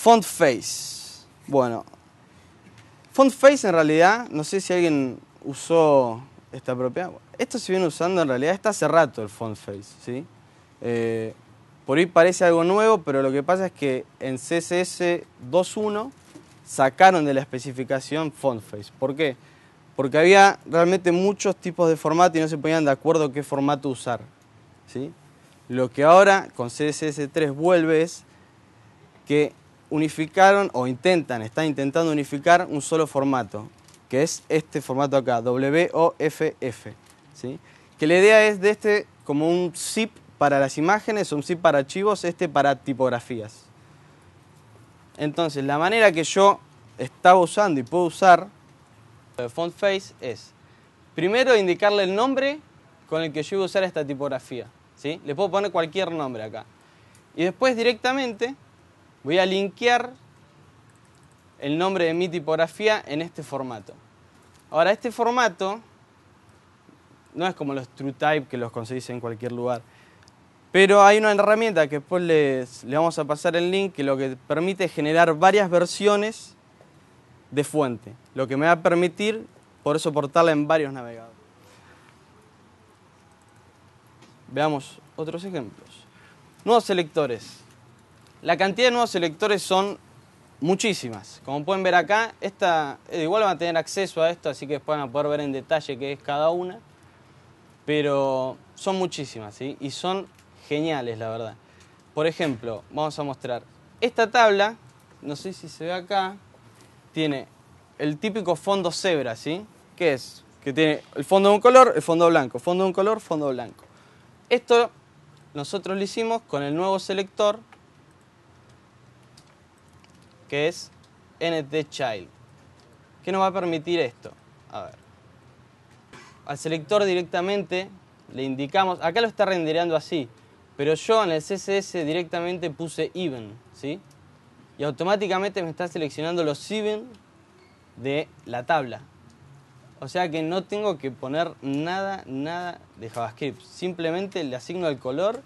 Font Face. Bueno, Font Face en realidad, no sé si alguien usó esta propiedad. Esto se viene usando en realidad, está hace rato el Font Face, ¿sí? Eh, por ahí parece algo nuevo, pero lo que pasa es que en CSS 2.1 sacaron de la especificación Font Face. ¿Por qué? Porque había realmente muchos tipos de formato y no se ponían de acuerdo qué formato usar. ¿sí? Lo que ahora con CSS3 vuelve es que unificaron o intentan, están intentando unificar un solo formato, que es este formato acá, WOFF. ¿sí? Que la idea es de este como un zip para las imágenes, un zip para archivos, este para tipografías. Entonces, la manera que yo estaba usando y puedo usar eh, font face es primero indicarle el nombre con el que yo voy a usar esta tipografía. ¿sí? Le puedo poner cualquier nombre acá. Y después directamente Voy a linkear el nombre de mi tipografía en este formato. Ahora, este formato no es como los TrueType que los conseguís en cualquier lugar. Pero hay una herramienta que después le vamos a pasar el link que lo que permite es generar varias versiones de fuente. Lo que me va a permitir por eso en varios navegadores. Veamos otros ejemplos. Nuevos selectores. La cantidad de nuevos selectores son muchísimas. Como pueden ver acá, esta, eh, igual van a tener acceso a esto, así que después van a poder ver en detalle qué es cada una. Pero son muchísimas, ¿sí? Y son geniales, la verdad. Por ejemplo, vamos a mostrar. Esta tabla, no sé si se ve acá, tiene el típico fondo cebra, ¿sí? ¿Qué es? Que tiene el fondo de un color, el fondo blanco, fondo de un color, fondo blanco. Esto nosotros lo hicimos con el nuevo selector que es NT Child. ¿Qué nos va a permitir esto? A ver. Al selector directamente le indicamos, acá lo está rendereando así, pero yo en el CSS directamente puse even, ¿sí? Y automáticamente me está seleccionando los even de la tabla. O sea que no tengo que poner nada, nada de JavaScript. Simplemente le asigno el color,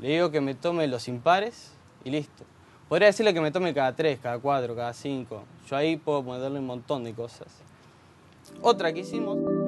le digo que me tome los impares y listo. Podría decirle que me tome cada tres, cada cuatro, cada cinco. Yo ahí puedo ponerle un montón de cosas. Otra que hicimos...